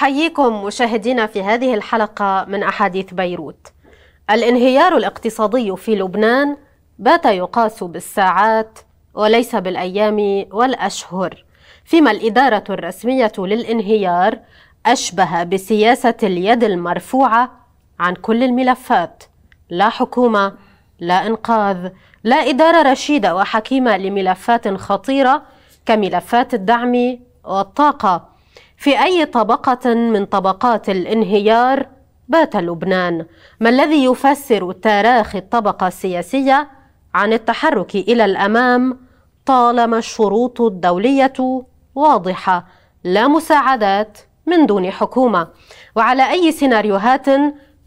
أحييكم مشاهدينا في هذه الحلقة من أحاديث بيروت. الانهيار الاقتصادي في لبنان بات يقاس بالساعات وليس بالأيام والأشهر، فيما الإدارة الرسمية للانهيار أشبه بسياسة اليد المرفوعة عن كل الملفات، لا حكومة، لا إنقاذ، لا إدارة رشيدة وحكيمة لملفات خطيرة كملفات الدعم والطاقة. في أي طبقة من طبقات الانهيار بات لبنان ما الذي يفسر تراخي الطبقة السياسية عن التحرك إلى الأمام طالما الشروط الدولية واضحة لا مساعدات من دون حكومة وعلى أي سيناريوهات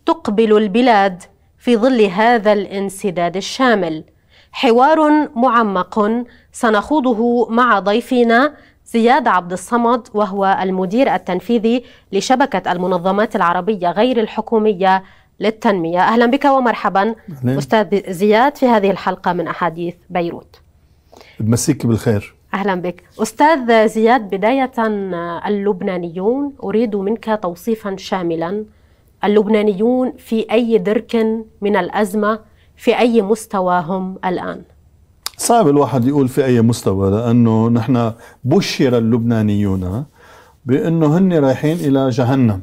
تقبل البلاد في ظل هذا الانسداد الشامل حوار معمق سنخوضه مع ضيفنا زياد عبد الصمد وهو المدير التنفيذي لشبكة المنظمات العربية غير الحكومية للتنمية أهلا بك ومرحبا أهلين. أستاذ زياد في هذه الحلقة من أحاديث بيروت مسيك بالخير أهلا بك أستاذ زياد بداية اللبنانيون أريد منك توصيفا شاملا اللبنانيون في أي درك من الأزمة في أي مستوى هم الآن صعب الواحد يقول في اي مستوى لانه نحن بشر اللبنانيون بانه هن رايحين الى جهنم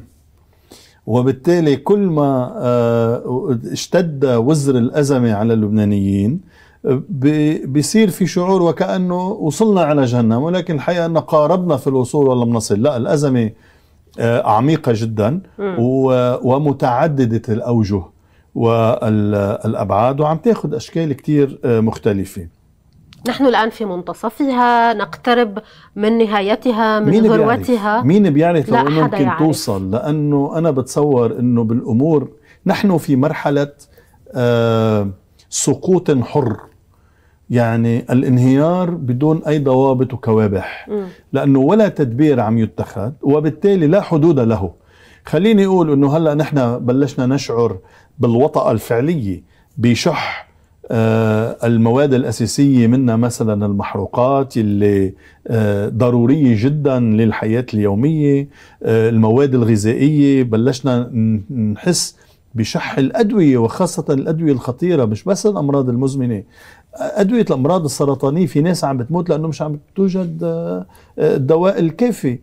وبالتالي كل ما آه، اشتد وزر الازمه على اللبنانيين بيصير في شعور وكانه وصلنا على جهنم ولكن الحقيقه ان قاربنا في الوصول ولا بنصل لا الازمه آه، عميقه جدا ومتعدده الاوجه والابعاد وعم تاخذ اشكال كثير آه، مختلفه نحن الآن في منتصفها نقترب من نهايتها من ذروتها مين بيعرف لو أنه ممكن يعرف. توصل لأنه أنا بتصور أنه بالأمور نحن في مرحلة آه سقوط حر يعني الانهيار بدون أي ضوابط وكوابح م. لأنه ولا تدبير عم يتخذ وبالتالي لا حدود له خليني أقول أنه هلأ نحن بلشنا نشعر بالوطأة الفعلية بشح آه، المواد الأساسية منها مثلا المحروقات اللي آه، ضرورية جدا للحياة اليومية آه، المواد الغذائية بلشنا نحس بشح الأدوية وخاصة الأدوية الخطيرة مش بس الأمراض المزمنة أدوية الأمراض السرطانية في ناس عم بتموت لأنه مش عم توجد الدواء الكافي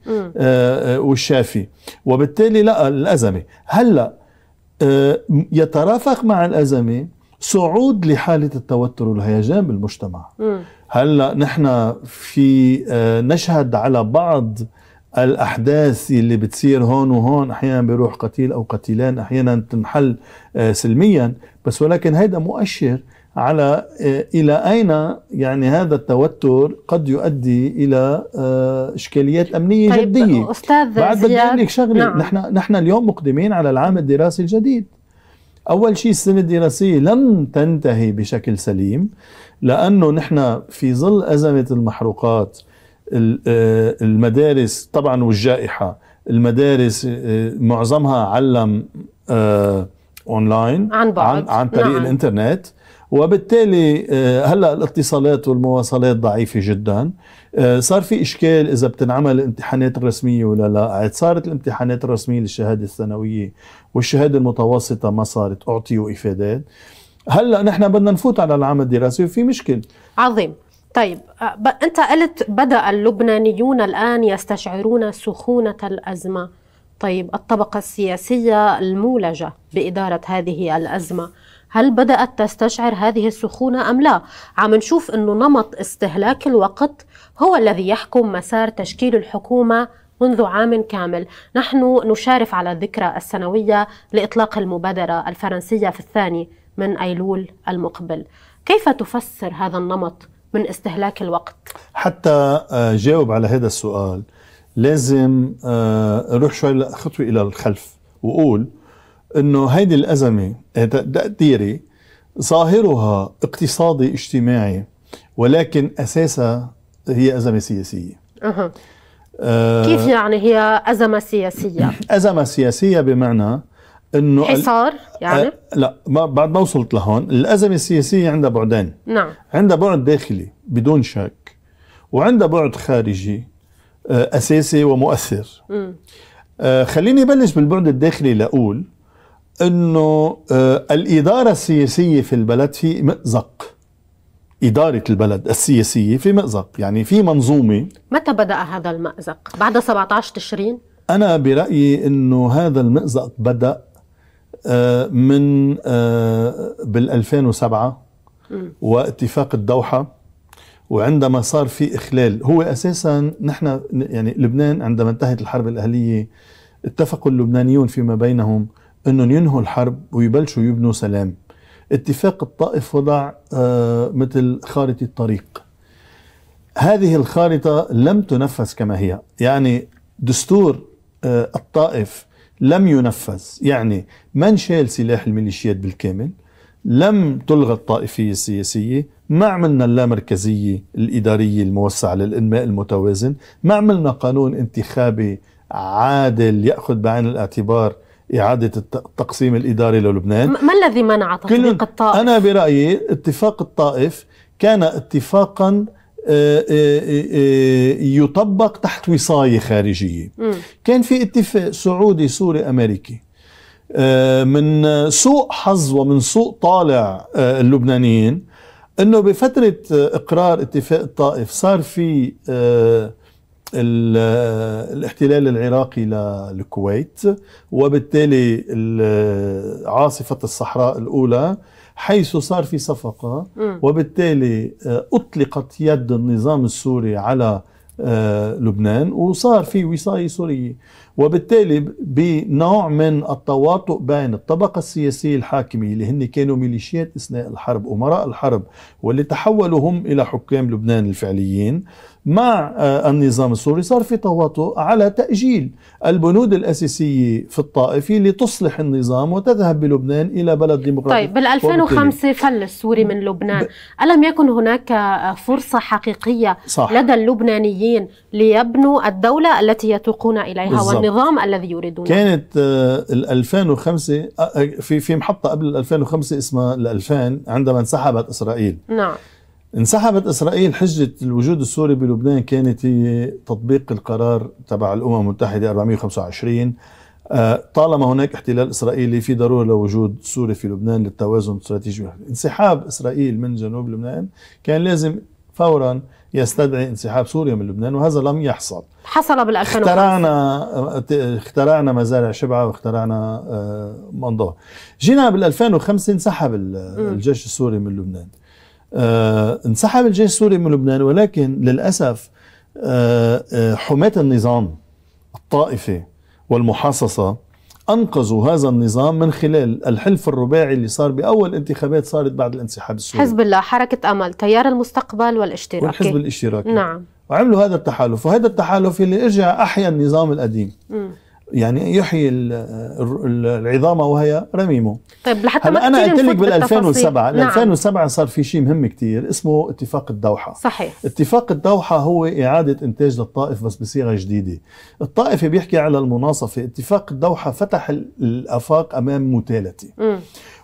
والشافي وبالتالي لا الأزمة هلأ يترافق مع الأزمة صعود لحالة التوتر والهيجان بالمجتمع هلا نحن في آه، نشهد على بعض الأحداث اللي بتصير هون وهون أحيانا بيروح قتيل أو قتيلان أحيانا تنحل آه، سلميا بس ولكن هيدا مؤشر على آه، إلى أين يعني هذا التوتر قد يؤدي إلى إشكاليات أمنية طيب جدية أستاذ بعد بدي أقول لك شغلة نعم. نحن, نحن اليوم مقدمين على العام الدراسي الجديد أول شيء السنة الدراسية لم تنتهي بشكل سليم لأنه نحن في ظل أزمة المحروقات آه، المدارس طبعا والجائحة المدارس آه، معظمها علم أونلاين آه، عن بعد عن, عن طريق نعم. الإنترنت وبالتالي هلا الاتصالات والمواصلات ضعيفه جدا صار في اشكال اذا بتنعمل الامتحانات الرسميه ولا لا صارت الامتحانات الرسميه للشهاده الثانويه والشهاده المتوسطه ما صارت اعطيوا افادات هلا نحن بدنا نفوت على العام الدراسي وفي مشكل عظيم طيب انت قلت بدا اللبنانيون الان يستشعرون سخونه الازمه طيب الطبقه السياسيه المولجه باداره هذه الازمه هل بدأت تستشعر هذه السخونة أم لا؟ عم نشوف أنه نمط استهلاك الوقت هو الذي يحكم مسار تشكيل الحكومة منذ عام كامل نحن نشارف على الذكرى السنوية لإطلاق المبادرة الفرنسية في الثاني من أيلول المقبل كيف تفسر هذا النمط من استهلاك الوقت؟ حتى آه، جاوب على هذا السؤال لازم آه، أروح شوي خطوة إلى الخلف وأقول أنه هيدي الأزمة تقديري ظاهرها اقتصادي اجتماعي ولكن أساسها هي أزمة سياسية أه. كيف يعني هي أزمة سياسية؟ أزمة سياسية بمعنى انه حصار يعني؟ لا ما بعد ما وصلت لهون، الأزمة السياسية عندها بعدين نعم عندها بعد داخلي بدون شك وعندها بعد خارجي أساسي ومؤثر م. خليني بلش بالبعد الداخلي لأقول انه الإدارة السياسية في البلد في مأزق إدارة البلد السياسية في مأزق يعني في منظومة متى بدأ هذا المأزق؟ بعد 17 تشرين؟ أنا برأيي أنه هذا المأزق بدأ آه، من آه، بال 2007 واتفاق الدوحة وعندما صار في إخلال هو أساسا نحن يعني لبنان عندما انتهت الحرب الأهلية اتفقوا اللبنانيون فيما بينهم أنهم ينهوا الحرب ويبلشوا يبنوا سلام اتفاق الطائف وضع آه، مثل خارطة طريق هذه الخارطة لم تنفذ كما هي يعني دستور آه، الطائف لم ينفذ يعني ما شال سلاح الميليشيات بالكامل لم تلغى الطائفية السياسية ما عملنا اللامركزية الإدارية الموسعة للإنماء المتوازن ما عملنا قانون انتخابي عادل يأخذ بعين الاعتبار إعادة التقسيم الإداري للبنان ما الذي منع تطبيق الطائف؟ أنا برأيي اتفاق الطائف كان اتفاقا آه، آه، آه، يطبق تحت وصاية خارجية م. كان في اتفاق سعودي سوري أمريكي من سوء حظ ومن سوء طالع اللبنانيين انه بفتره اقرار اتفاق الطائف صار في الاحتلال العراقي للكويت وبالتالي عاصفة الصحراء الأولى حيث صار في صفقة وبالتالي آه، أطلقت يد النظام السوري على آه، لبنان وصار في وصاية سورية وبالتالي بنوع من التواطؤ بين الطبقة السياسية الحاكمة اللي هن كانوا ميليشيات أثناء الحرب أمراء الحرب واللي تحولوا هم إلى حكام لبنان الفعليين مع آه، النظام السوري صار في تواطؤ على تأجيل البنود الأساسية في الطائف لتصلح النظام وتذهب بلبنان إلى بلد ديمقراطي طيب بال 2005 فل السوري من لبنان ب... ألم يكن هناك آه، فرصة حقيقية صح. لدى اللبنانيين ليبنوا الدولة التي يتوقون إليها بالزبط. والنظام الذي يريدونه كانت آه، ال 2005 في في محطة قبل 2005 اسمها ال 2000 عندما انسحبت إسرائيل نعم انسحبت اسرائيل حجه الوجود السوري بلبنان كانت هي تطبيق القرار تبع الامم المتحده 425 آه، طالما هناك احتلال اسرائيلي في ضروره لوجود سوري في لبنان للتوازن الاستراتيجي انسحاب اسرائيل من جنوب لبنان كان لازم فورا يستدعي انسحاب سوريا من لبنان وهذا لم يحصل حصل بال اخترعنا اخترعنا مزارع شبعه واخترعنا آه، منظور جينا بال 2005 انسحب الجيش السوري من لبنان آه، انسحب الجيش السوري من لبنان ولكن للأسف آه، آه، حماة النظام الطائفة والمحاصصة أنقذوا هذا النظام من خلال الحلف الرباعي اللي صار بأول انتخابات صارت بعد الانسحاب السوري حزب الله حركة أمل تيار المستقبل والاشتراكي والحزب الاشتراكي نعم وعملوا هذا التحالف وهذا التحالف اللي ارجع أحيا النظام القديم م. يعني يحيي العظام وهي رميمه طيب لحتى ما انا قلت لك بال 2007 نعم. 2007 صار في شيء مهم كثير اسمه اتفاق الدوحه صحيح اتفاق الدوحه هو اعاده انتاج للطائف بس بصيغه جديده الطائف بيحكي على المناصفه اتفاق الدوحه فتح الافاق امام متالته م.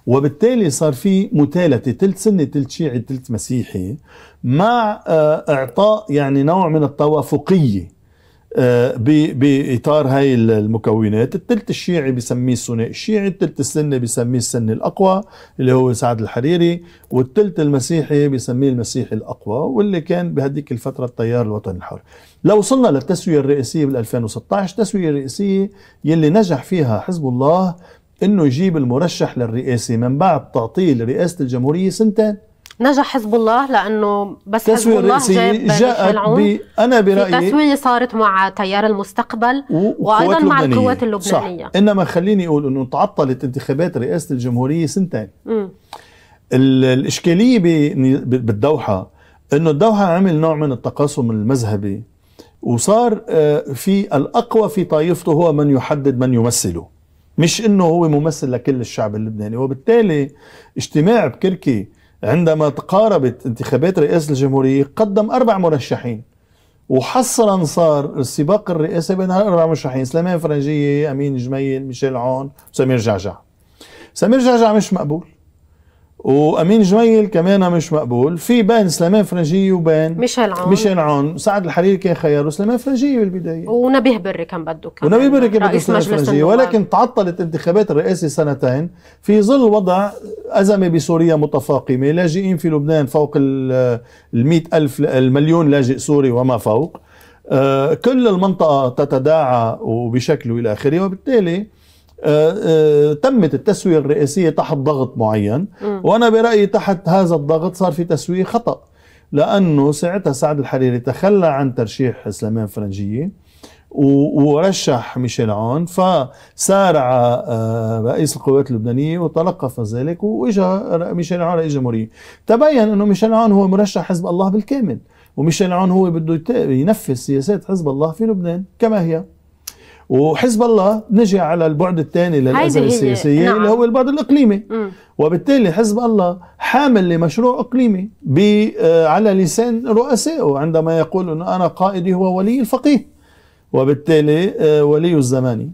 وبالتالي صار في متالته ثلث سني ثلث شيعي ثلث مسيحي مع آه، اعطاء يعني نوع من التوافقيه آه، باطار هاي المكونات الثلث الشيعي بسميه الثنائي الشيعي الثلث السني بسميه السني الاقوى اللي هو سعد الحريري والثلث المسيحي بسميه المسيحي الاقوى واللي كان بهديك الفتره التيار الوطني الحر لو وصلنا للتسويه الرييسيه بال 2016 تسويه رئيسيه يلي نجح فيها حزب الله انه يجيب المرشح للرئاسه من بعد تعطيل رئاسه الجمهوريه سنتين نجح حزب الله لانه بس حزب الله جاب جاءت ب... انا برايي التسويه صارت مع تيار المستقبل و... وايضا مع اللبنانية. القوات اللبنانيه صح. انما خليني اقول انه تعطلت انتخابات رئاسه الجمهوريه سنتين ال... الاشكاليه ب... بالدوحه انه الدوحه عمل نوع من التقاسم المذهبي وصار آه، في الاقوى في طائفته هو من يحدد من يمثله مش انه هو ممثل لكل الشعب اللبناني وبالتالي اجتماع بكركي عندما تقاربت انتخابات رئاسة الجمهورية قدم أربع مرشحين وحصرا صار السباق الرئاسي بين هالاربع مرشحين سليمان فرنجيه امين جميل ميشيل عون وسمير جعجع سمير جعجع مش مقبول وامين جميل كمان مش مقبول في بين سليمان فرنجي وبين ميشيل عون ميشيل عون سعد الحريري كان خيار سليمان فرنجي بالبدايه ونبيه بري كان بده كمان ونبيه بري كان بده سليمان فرنجي ولكن تعطلت انتخابات الرئاسه سنتين في ظل وضع ازمه بسوريا متفاقمه لاجئين في لبنان فوق ال ألف المليون لاجئ سوري وما فوق آه، كل المنطقه تتداعى وبشكل والى اخره وبالتالي آه، آه، تمت التسوية الرئاسية تحت ضغط معين وأنا برأيي تحت هذا الضغط صار في تسوية خطأ لأنه ساعتها سعد الحريري تخلى عن ترشيح سليمان فرنجية ورشح ميشيل عون فسارع آه، رئيس القوات اللبنانية وتلقف ذلك وإجا ميشيل عون رئيس جمهورية تبين أنه ميشيل عون هو مرشح حزب الله بالكامل وميشيل عون هو بده ينفذ سياسات حزب الله في لبنان كما هي وحزب الله نجي على البعد الثاني للأزمة السياسية نعم. اللي هو البعد الإقليمي م. وبالتالي حزب الله حامل لمشروع إقليمي آه، على لسان رؤسائه عندما يقول أنه أنا قائدي هو ولي الفقيه وبالتالي آه، ولي الزماني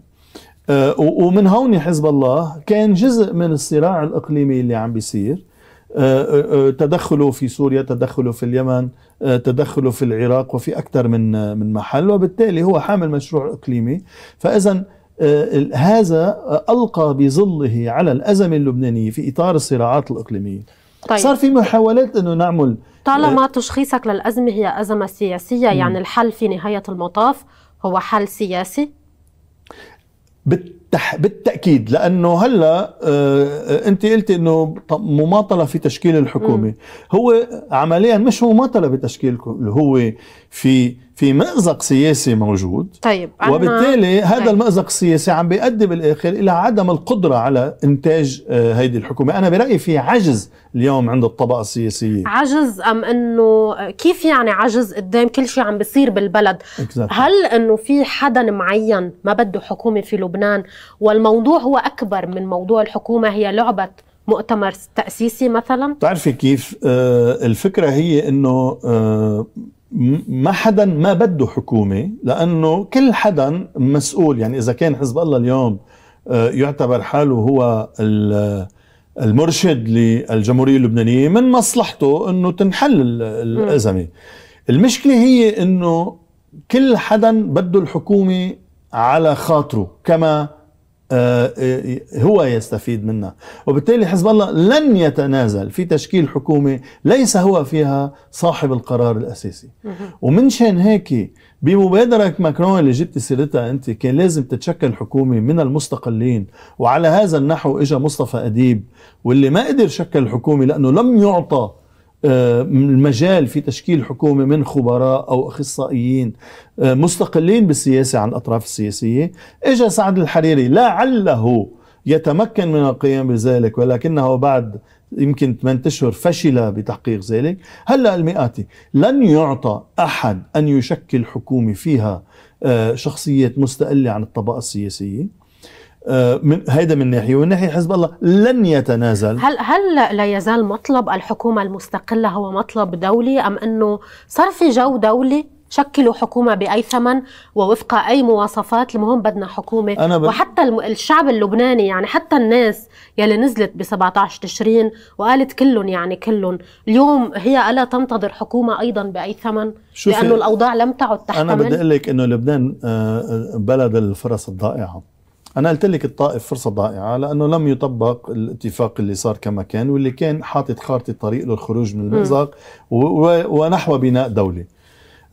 آه، ومن هون حزب الله كان جزء من الصراع الإقليمي اللي عم بيصير تدخله في سوريا تدخله في اليمن تدخله في العراق وفي أكثر من من محل وبالتالي هو حامل مشروع إقليمي فإذا آه، هذا آه، ألقى بظله على الأزمة اللبنانية في إطار الصراعات الإقليمية طيب. صار في محاولات انه نعمل طالما آه، تشخيصك للازمه هي ازمه سياسيه يعني الحل في نهايه المطاف هو حل سياسي بالتح... بالتاكيد لانه هلا آه انت قلتي انه مماطله في تشكيل الحكومه م. هو عمليا مش مماطله بتشكيل هو في في مأزق سياسي موجود طيب وبالتالي هذا طيب. المأزق السياسي عم بيؤدي بالاخر الى عدم القدره على انتاج آه، هيدي الحكومه، انا برايي في عجز اليوم عند الطبقه السياسيه عجز ام انه كيف يعني عجز قدام كل شيء عم بيصير بالبلد؟ exactly. هل انه في حدا معين ما بده حكومه في لبنان والموضوع هو أكبر من موضوع الحكومة هي لعبة مؤتمر تأسيسي مثلا تعرفي كيف آه، الفكرة هي أنه آه، ما حدا ما بده حكومة لأنه كل حدا مسؤول يعني إذا كان حزب الله اليوم آه، يعتبر حاله هو المرشد للجمهورية اللبنانية من مصلحته أنه تنحل الأزمة المشكلة هي أنه كل حدا بده الحكومة على خاطره كما آه، آه، هو يستفيد منها وبالتالي حزب الله لن يتنازل في تشكيل حكومة ليس هو فيها صاحب القرار الأساسي ومن شان هيك بمبادرة ماكرون اللي جبت سيرتها أنت كان لازم تتشكل حكومة من المستقلين وعلى هذا النحو إجا مصطفى أديب واللي ما قدر شكل حكومة لأنه لم يعطى آه، المجال في تشكيل حكومة من خبراء أو أخصائيين آه، مستقلين بالسياسة عن الأطراف السياسية إجا سعد الحريري لعله يتمكن من القيام بذلك ولكنه بعد يمكن 8 اشهر فشل بتحقيق ذلك هلا المئاتي لن يعطى احد ان يشكل حكومه فيها آه، شخصيات مستقله عن الطبقه السياسيه آه، من هيدا من ناحيه ومن ناحيه حزب الله لن يتنازل هل هل لا يزال مطلب الحكومه المستقله هو مطلب دولي ام انه صار في جو دولي شكلوا حكومة بأي ثمن ووفق أي مواصفات المهم بدنا حكومة أنا ب... وحتى الشعب اللبناني يعني حتى الناس يلي نزلت ب 17 تشرين وقالت كلهم يعني كلهم اليوم هي ألا تنتظر حكومة أيضا بأي ثمن لأنه الأوضاع لم تعد تحتمل أنا بدي أقول لك أنه لبنان آه، آه، بلد الفرص الضائعة أنا قلت لك الطائف فرصة ضائعة لأنه لم يطبق الاتفاق اللي صار كما كان واللي كان حاطط خارطة طريق للخروج من المأزق ونحو بناء دولة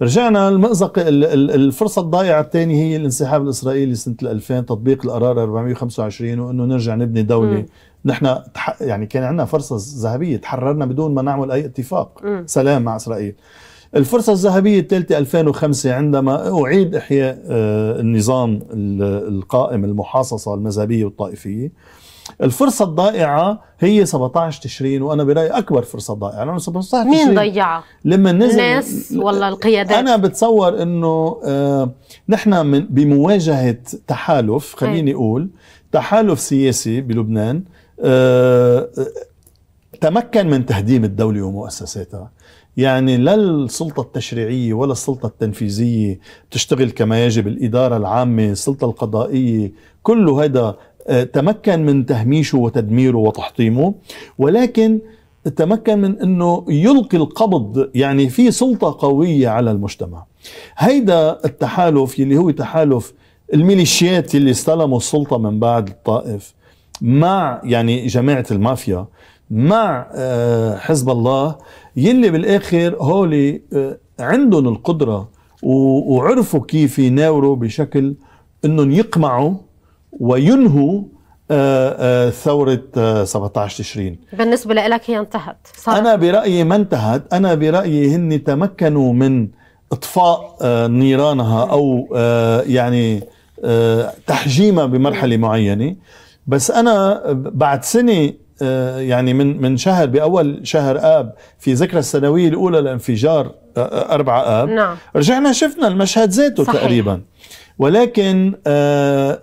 رجعنا المأزق الفرصة الضائعة الثانية هي الانسحاب الإسرائيلي سنة 2000 تطبيق القرار 425 وأنه نرجع نبني دولة نحن يعني كان عندنا فرصة ذهبية تحررنا بدون ما نعمل أي اتفاق سلام مع إسرائيل الفرصة الذهبية الثالثة 2005 عندما أعيد إحياء آه، النظام القائم المحاصصة المذهبية والطائفية الفرصة الضائعة هي 17 تشرين وانا برايي اكبر فرصة ضائعة لانه 17 تشرين مين ضيعها؟ لما نزل الناس ولا القيادات؟ انا بتصور انه آه، نحن من بمواجهة تحالف خليني إيه. اقول تحالف سياسي بلبنان آه، تمكن من تهديم الدولة ومؤسساتها يعني لا السلطة التشريعية ولا السلطة التنفيذية تشتغل كما يجب الإدارة العامة السلطة القضائية كل هذا آه، تمكن من تهميشه وتدميره وتحطيمه ولكن تمكن من انه يلقي القبض يعني في سلطه قويه على المجتمع. هيدا التحالف اللي هو تحالف الميليشيات اللي استلموا السلطه من بعد الطائف مع يعني جماعه المافيا مع آه، حزب الله يلي بالاخر هولي آه، عندهم القدره وعرفوا كيف يناوروا بشكل انهم يقمعوا وينهوا آه، ثورة 17 تشرين بالنسبة لك هي انتهت صح؟ أنا برأيي ما انتهت أنا برأيي هن تمكنوا من إطفاء نيرانها أو يعني تحجيمها بمرحلة معينة بس أنا بعد سنة آه، يعني من من شهر باول شهر اب في ذكرى السنويه الاولى لانفجار 4 آه، آه، اب نعم. رجعنا شفنا المشهد ذاته تقريبا ولكن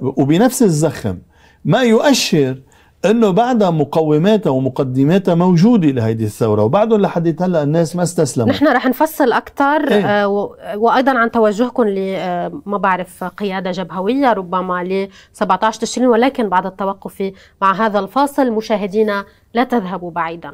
وبنفس الزخم ما يؤشر انه بعدها مقوماتها ومقدماتها موجوده لهيدي الثوره وبعدهم لحد هلا الناس ما استسلموا نحن رح نفصل اكثر إيه؟ آه وايضا عن توجهكم ل آه ما بعرف قياده جبهويه ربما ل 17 تشرين ولكن بعد التوقف مع هذا الفاصل مشاهدينا لا تذهبوا بعيدا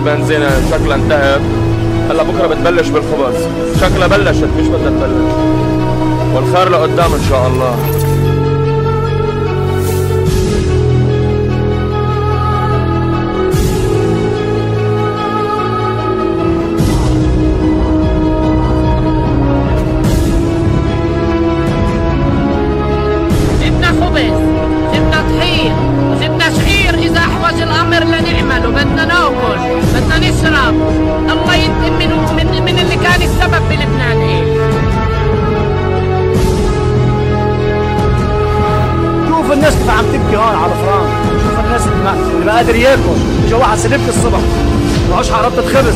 البنزينة شكلها انتهت هلا بكره بتبلش بالخبز شكلها بلشت مش بدها تبلش والخير لقدام ان شاء الله سلبك الصبح واشعر ربطة خبز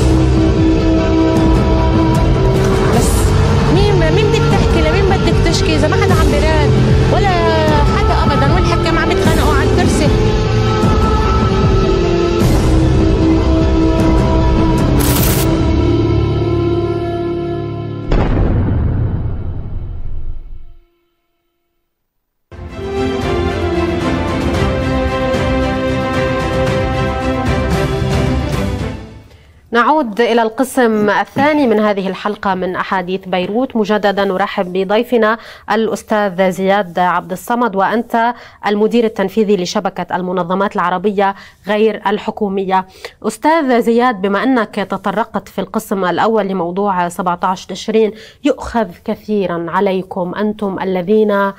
نعود إلى القسم الثاني من هذه الحلقة من أحاديث بيروت مجددا نرحب بضيفنا الأستاذ زياد عبد الصمد وأنت المدير التنفيذي لشبكة المنظمات العربية غير الحكومية أستاذ زياد بما أنك تطرقت في القسم الأول لموضوع 17 تشرين يؤخذ كثيرا عليكم أنتم الذين آه،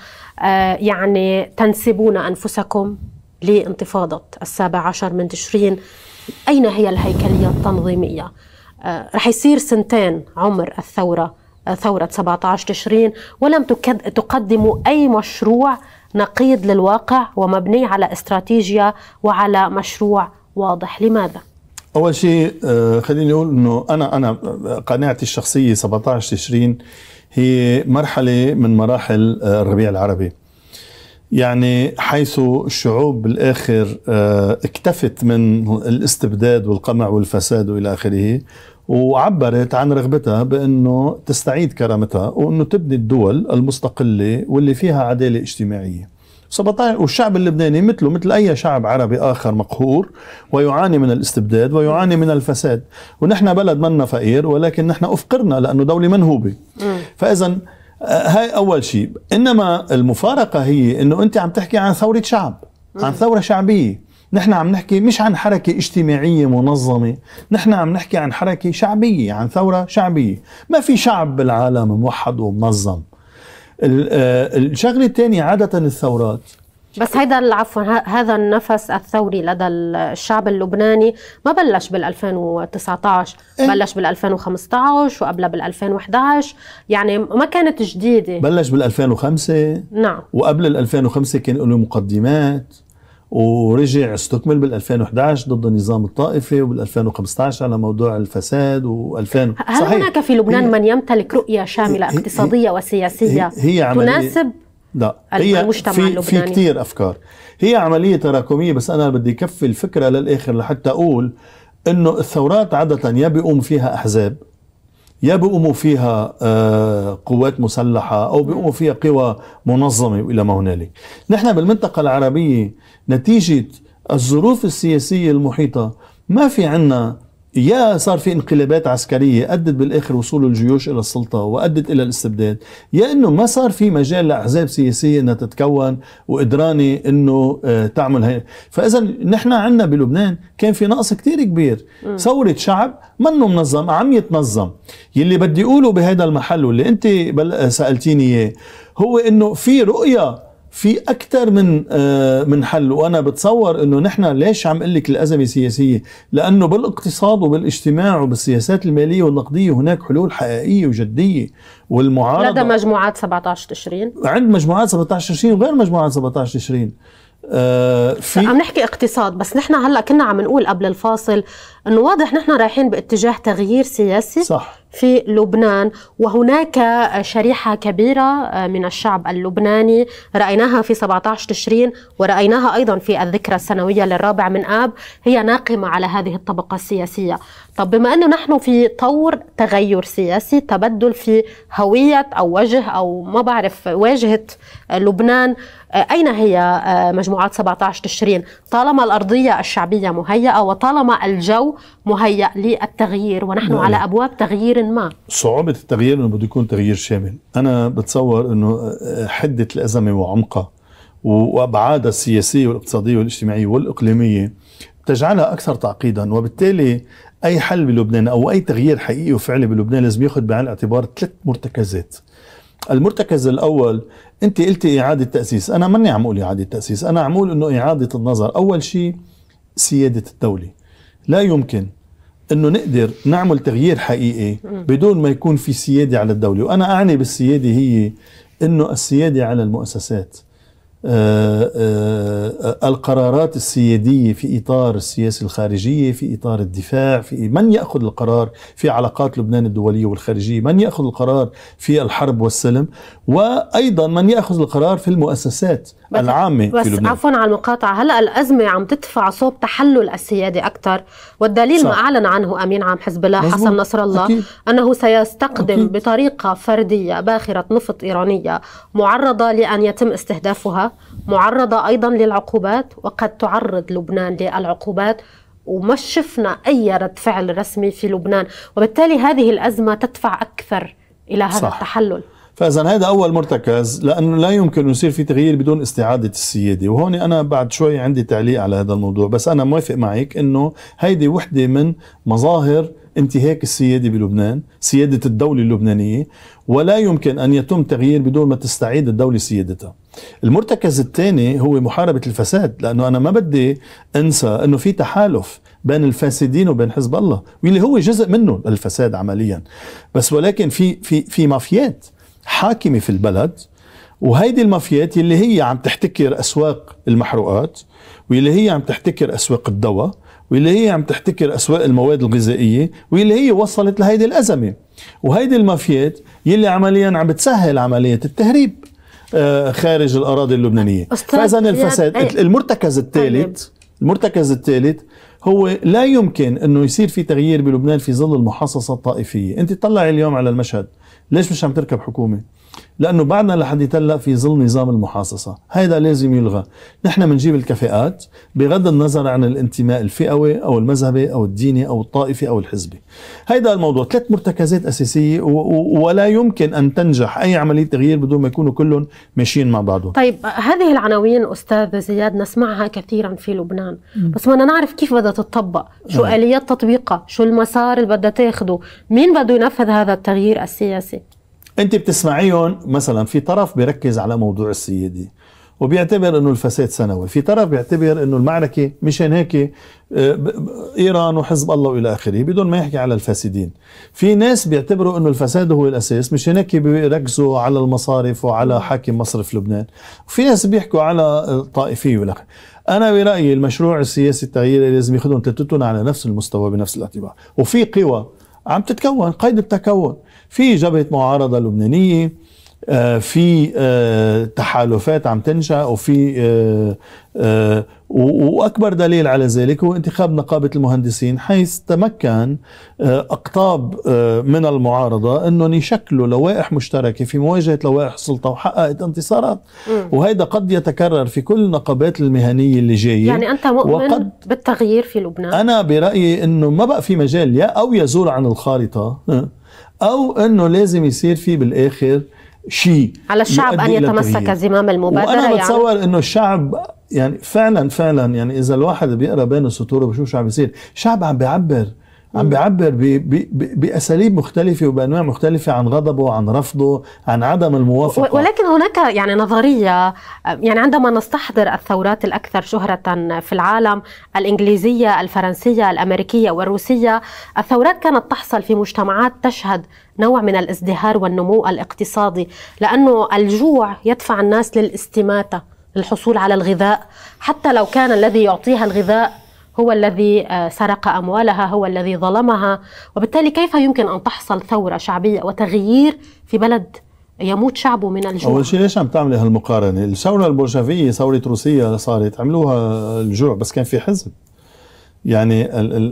يعني تنسبون أنفسكم لانتفاضة السابع عشر من تشرين أين هي الهيكلية التنظيمية؟ آه، رح يصير سنتين عمر الثورة آه، ثورة 17 تشرين ولم تقدموا أي مشروع نقيض للواقع ومبني على استراتيجية وعلى مشروع واضح لماذا؟ أول شيء آه، خليني أقول أنه أنا أنا قناعتي الشخصية 17 تشرين هي مرحلة من مراحل الربيع العربي يعني حيث الشعوب بالاخر آه، اكتفت من الاستبداد والقمع والفساد والى اخره وعبرت عن رغبتها بانه تستعيد كرامتها وانه تبني الدول المستقله واللي فيها عداله اجتماعيه 17 والشعب اللبناني مثله مثل اي شعب عربي اخر مقهور ويعاني من الاستبداد ويعاني من الفساد ونحن بلد منا فقير ولكن نحن افقرنا لانه دوله منهوبه فاذا آه، هاي اول شيء انما المفارقه هي انه انت عم تحكي عن ثوره شعب عن ثوره شعبيه نحن عم نحكي مش عن حركة اجتماعية منظمة نحن عم نحكي عن حركة شعبية عن ثورة شعبية ما في شعب بالعالم موحد ومنظم آه، الشغلة الثانية عادة الثورات بس هيدا عفوا هذا النفس الثوري لدى الشعب اللبناني ما بلش بال 2019 إيه. بلش بال 2015 وقبلها بال 2011 يعني ما كانت جديده بلش بال 2005 نعم وقبل ال 2005 كان له مقدمات ورجع استكمل بال 2011 ضد النظام الطائفي وبال 2015 على موضوع الفساد و2000 هل صحيح. هناك في لبنان من يمتلك رؤيه شامله هي اقتصاديه هي وسياسيه هي, هي تناسب لا هي في, في كتير أفكار هي عملية تراكمية بس أنا بدي كفي الفكرة للآخر لحتى أقول أنه الثورات عادة يا بيقوم فيها أحزاب يا بيقوموا فيها آه، قوات مسلحة أو بيقوموا فيها قوى منظمة وإلى ما هنالك نحن بالمنطقة العربية نتيجة الظروف السياسية المحيطة ما في عندنا يا صار في انقلابات عسكريه ادت بالاخر وصول الجيوش الى السلطه وادت الى الاستبداد يا انه ما صار في مجال لاحزاب سياسيه انها تتكون وقدرانه انه آه، تعمل هي فاذا نحن عندنا بلبنان كان في نقص كتير كبير ثوره شعب منه منظم عم يتنظم يلي بدي اقوله بهذا المحل واللي انت آه، سالتيني اياه هو انه في رؤيه في اكثر من آه، من حل وانا بتصور انه نحن ليش عم اقول لك الازمه سياسيه؟ لانه بالاقتصاد وبالاجتماع وبالسياسات الماليه والنقديه هناك حلول حقيقيه وجديه والمعارضه لدى مجموعات 17 تشرين عند مجموعات 17 تشرين وغير مجموعات 17 تشرين آه في عم نحكي اقتصاد بس نحن هلا كنا عم نقول قبل الفاصل انه واضح نحن رايحين باتجاه تغيير سياسي صح. في لبنان وهناك شريحة كبيرة آه، من الشعب اللبناني رأيناها في 17 تشرين ورأيناها أيضا في الذكرى السنوية للرابع من آب هي ناقمة على هذه الطبقة السياسية طب بما أنه نحن في طور تغير سياسي تبدل في هوية أو وجه أو ما بعرف واجهة لبنان آه، أين هي آه، مجموعات 17 تشرين طالما الأرضية الشعبية مهيئة وطالما الجو مهيأ للتغيير ونحن نعم. على أبواب تغيير ما صعوبة التغيير أنه بده يكون تغيير شامل أنا بتصور أنه آه، حدة الأزمة وعمقها وأبعادها السياسية والاقتصادية والاجتماعية والإقليمية تجعلها أكثر تعقيدا وبالتالي أي حل بلبنان أو أي تغيير حقيقي وفعلي بلبنان لازم يأخذ بعين الاعتبار ثلاث مرتكزات المرتكز الاول انت قلتي اعاده تاسيس انا ماني عم اقول اعاده تاسيس انا عم اقول انه اعاده النظر اول شيء سياده الدوله لا يمكن انه نقدر نعمل تغيير حقيقي بدون ما يكون في سياده على الدوله وانا اعني بالسياده هي انه السياده على المؤسسات آه، آه، آه، القرارات السيادية في إطار السياسة الخارجية في إطار الدفاع في من يأخذ القرار في علاقات لبنان الدولية والخارجية من يأخذ القرار في الحرب والسلم وأيضا من يأخذ القرار في المؤسسات العامة بس في لبنان عفوا على المقاطعة هلأ الأزمة عم تدفع صوب تحلل السيادة أكثر والدليل صح. ما أعلن عنه أمين عام حزب الله مزبوط. حسن نصر الله أكيد. أنه سيستقدم أكيد. بطريقة فردية باخرة نفط إيرانية معرضة لأن يتم استهدافها معرضة أيضا للعقوبات وقد تعرض لبنان للعقوبات وما شفنا أي رد فعل رسمي في لبنان وبالتالي هذه الأزمة تدفع أكثر إلى هذا صح. التحلل فاذا هذا اول مرتكز لانه لا يمكن يصير في تغيير بدون استعاده السياده وهون انا بعد شوي عندي تعليق على هذا الموضوع بس انا موافق معك انه هيدي وحده من مظاهر انتهاك السياده بلبنان سياده الدوله اللبنانيه ولا يمكن أن يتم تغيير بدون ما تستعيد الدولة سيادتها المرتكز الثاني هو محاربة الفساد لأنه أنا ما بدي أنسى أنه في تحالف بين الفاسدين وبين حزب الله واللي هو جزء منه الفساد عمليا بس ولكن في في في مافيات حاكمة في البلد وهيدي المافيات اللي هي عم تحتكر أسواق المحروقات واللي هي عم تحتكر أسواق الدواء واللي هي عم تحتكر اسواق المواد الغذائيه واللي هي وصلت لهيدي الازمه وهيدي المافيات يلي عمليا عم بتسهل عمليه التهريب آه، خارج الاراضي اللبنانيه فاذا الفساد المرتكز الثالث طيب. المرتكز الثالث هو لا يمكن انه يصير في تغيير بلبنان في ظل المحاصصه الطائفيه انت طلعي اليوم على المشهد ليش مش عم تركب حكومه لانه بعدنا لحد هلا في ظل نظام المحاصصه، هيدا لازم يلغى، نحن بنجيب الكفاءات بغض النظر عن الانتماء الفئوي او المذهبي او الديني او الطائفي او الحزبي. هيدا الموضوع، ثلاث مرتكزات اساسيه ولا يمكن ان تنجح اي عمليه تغيير بدون ما يكونوا كلهم ماشيين مع بعضهم. طيب هذه العناوين استاذ زياد نسمعها كثيرا في لبنان، م. بس بدنا نعرف كيف بدها تطبق، شو آه. اليات تطبيقها، شو المسار اللي بدها تاخده، مين بده ينفذ هذا التغيير السياسي؟ انت بتسمعيهم مثلا في طرف بيركز على موضوع السياده وبيعتبر انه الفساد سنوي، في طرف بيعتبر انه المعركه مشان هيك آه، ايران وحزب الله والى اخره بدون ما يحكي على الفاسدين. في ناس بيعتبروا انه الفساد هو الاساس مشان هيك بيركزوا على المصارف وعلى حاكم مصرف لبنان. وفي ناس بيحكوا على الطائفيه والى انا برايي المشروع السياسي التغييري لازم ياخذهم ثلاثتهم على نفس المستوى بنفس الاعتبار، وفي قوى عم تتكون قيد التكون في جبهه معارضه لبنانيه آه، في آه، تحالفات عم تنشا وفي آه، واكبر دليل على ذلك هو انتخاب نقابه المهندسين حيث تمكن اقطاب من المعارضه انهم يشكلوا لوائح مشتركه في مواجهه لوائح السلطه وحققت انتصارات وهذا قد يتكرر في كل النقابات المهنيه اللي جايه يعني انت مؤمن بالتغيير في لبنان انا برايي انه ما بقى في مجال يا او يزول عن الخارطه او انه لازم يصير في بالاخر شيء على الشعب ان يتمسك زمام المبادره وانا يعني. بتصور انه الشعب يعني فعلا فعلا يعني اذا الواحد بيقرا بين السطور وبشوف شو عم بيصير الشعب عم بيعبر عم بيعبر باساليب مختلفه وبانواع مختلفه عن غضبه عن رفضه عن عدم الموافقه ولكن هناك يعني نظريه يعني عندما نستحضر الثورات الاكثر شهره في العالم الانجليزيه الفرنسيه الامريكيه والروسيه الثورات كانت تحصل في مجتمعات تشهد نوع من الازدهار والنمو الاقتصادي لانه الجوع يدفع الناس للاستماته للحصول على الغذاء حتى لو كان الذي يعطيها الغذاء هو الذي آه، سرق اموالها هو الذي ظلمها وبالتالي كيف يمكن ان تحصل ثوره شعبيه وتغيير في بلد يموت شعبه من الجوع اول شيء ليش عم تعملي هالمقارنه الثوره البولشفيه ثوره روسيه صارت عملوها الجوع بس كان في حزب يعني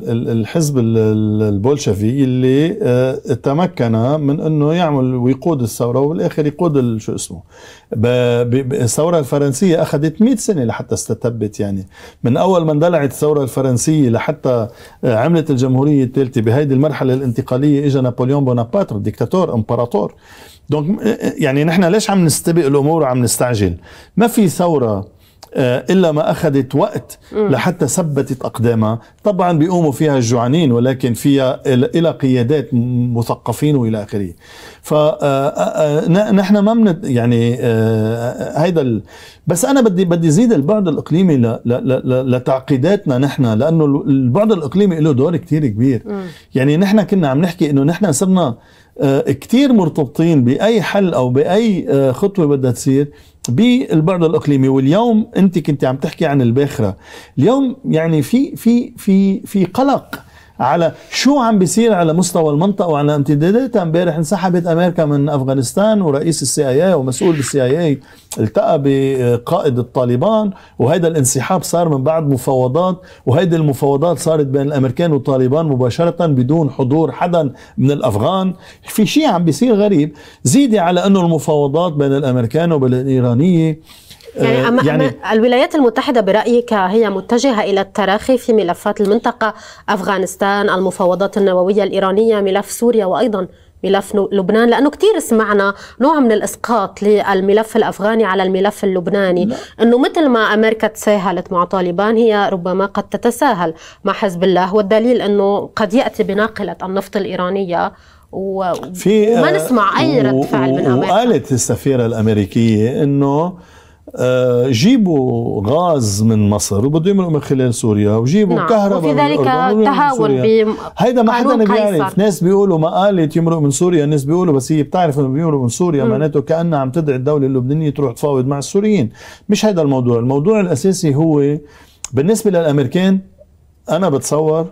الحزب البولشفي اللي آه، تمكن من انه يعمل ويقود الثوره وبالاخر يقود شو اسمه الثوره الفرنسيه اخذت 100 سنه لحتى استتبت يعني من اول ما اندلعت الثوره الفرنسيه لحتى آه، عملت الجمهوريه الثالثه بهيدي المرحله الانتقاليه اجى نابليون بونابرت ديكتاتور امبراطور دونك آه، يعني نحن ليش عم نستبق الامور وعم نستعجل ما في ثوره آه، إلا ما أخذت وقت لحتى ثبتت أقدامها طبعا بيقوموا فيها الجوعانين ولكن فيها إلى قيادات مثقفين وإلى آخره فنحن آه، آه، ما من يعني هيدا ال... بس أنا بدي بدي زيد البعد الإقليمي ل... ل... ل... لتعقيداتنا نحن لأنه البعد الإقليمي له دور كتير كبير يعني نحن كنا عم نحكي أنه نحن صرنا آه، كتير مرتبطين باي حل او باي آه، خطوه بدها تصير بالبعد الاقليمي واليوم انت كنت عم تحكي عن الباخره اليوم يعني في في في في قلق على شو عم بيصير على مستوى المنطقه وعلى امتداداتها امبارح انسحبت امريكا من افغانستان ورئيس السي اي اي ومسؤول السي اي اي التقى بقائد الطالبان وهذا الانسحاب صار من بعد مفاوضات وهيدي المفاوضات صارت بين الامريكان والطالبان مباشره بدون حضور حدا من الافغان في شيء عم بيصير غريب زيدي على انه المفاوضات بين الامريكان وبين الايرانيه يعني, آه، أما يعني الولايات المتحدة برأيك هي متجهة إلى التراخي في ملفات المنطقة أفغانستان المفاوضات النووية الإيرانية ملف سوريا وأيضا ملف لبنان لانه كثير سمعنا نوع من الاسقاط للملف الافغاني على الملف اللبناني نعم. انه مثل ما امريكا تساهلت مع طالبان هي ربما قد تتساهل مع حزب الله والدليل انه قد ياتي بناقله النفط الايرانيه و... في وما آه، نسمع اي رد فعل من امريكا وقالت السفيره الامريكيه انه آه، جيبوا غاز من مصر وبده يمرق من خلال سوريا وجيبوا نعم. كهرباء وفي ذلك تهاون ب هيدا ما حدا بيعرف ناس بيقولوا ما قالت يمرق من سوريا ناس بيقولوا بس هي بتعرف انه بيمرق من سوريا معناته كانها عم تدعي الدوله اللبنانيه تروح تفاوض مع السوريين مش هيدا الموضوع الموضوع الاساسي هو بالنسبه للامريكان انا بتصور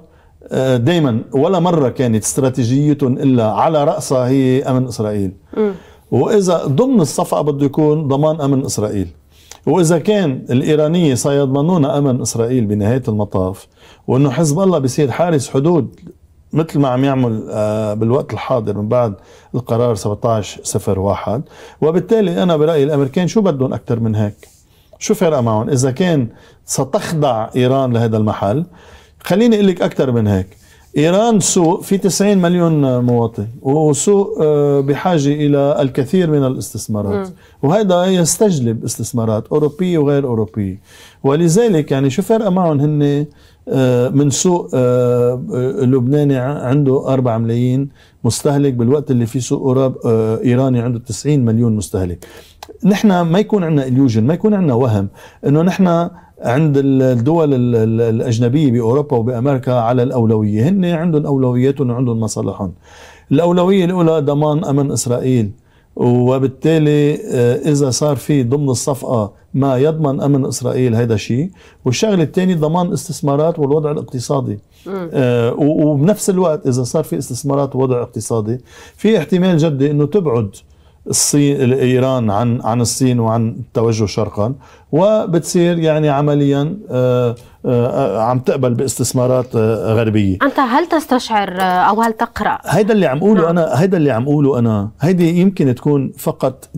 آه، دائما ولا مره كانت استراتيجيتهم الا على راسها هي امن اسرائيل م. واذا ضمن الصفقه بده يكون ضمان امن اسرائيل وإذا كان الإيرانية سيضمنون أمن إسرائيل بنهاية المطاف وأنه حزب الله بيصير حارس حدود مثل ما عم يعمل آه، بالوقت الحاضر من بعد القرار 1701 وبالتالي أنا برأيي الأمريكان شو بدهم أكثر من هيك شو فرق معهم إذا كان ستخضع إيران لهذا المحل خليني أقول لك أكثر من هيك إيران سوق في 90 مليون مواطن وسوق آه، بحاجة إلى الكثير من الاستثمارات وهذا يستجلب استثمارات أوروبية وغير أوروبية ولذلك يعني شو فرق معهم هن آه، من سوق آه، لبناني عنده 4 ملايين مستهلك بالوقت اللي في سوق أوراب إيراني عنده 90 مليون مستهلك نحن ما يكون عندنا إليوجن ما يكون عندنا وهم انه نحن عند الدول الأجنبية بأوروبا وبأمريكا على الأولوية هن عندهم أولوياتهم وعندهم مصالحهم الأولوية الأولى ضمان أمن إسرائيل وبالتالي آه، إذا صار في ضمن الصفقة ما يضمن أمن إسرائيل هذا شيء والشغله الثانيه ضمان استثمارات والوضع الاقتصادي آه، وبنفس الوقت إذا صار في استثمارات ووضع اقتصادي في احتمال جدي أنه تبعد الصين ايران عن عن الصين وعن التوجه شرقا وبتصير يعني عمليا آه آه، عم تقبل باستثمارات آه، غربيه انت هل تستشعر آه، او هل تقرا هيدا اللي عم اقوله نعم. انا هيدا اللي عم اقوله انا هيدي يمكن تكون فقط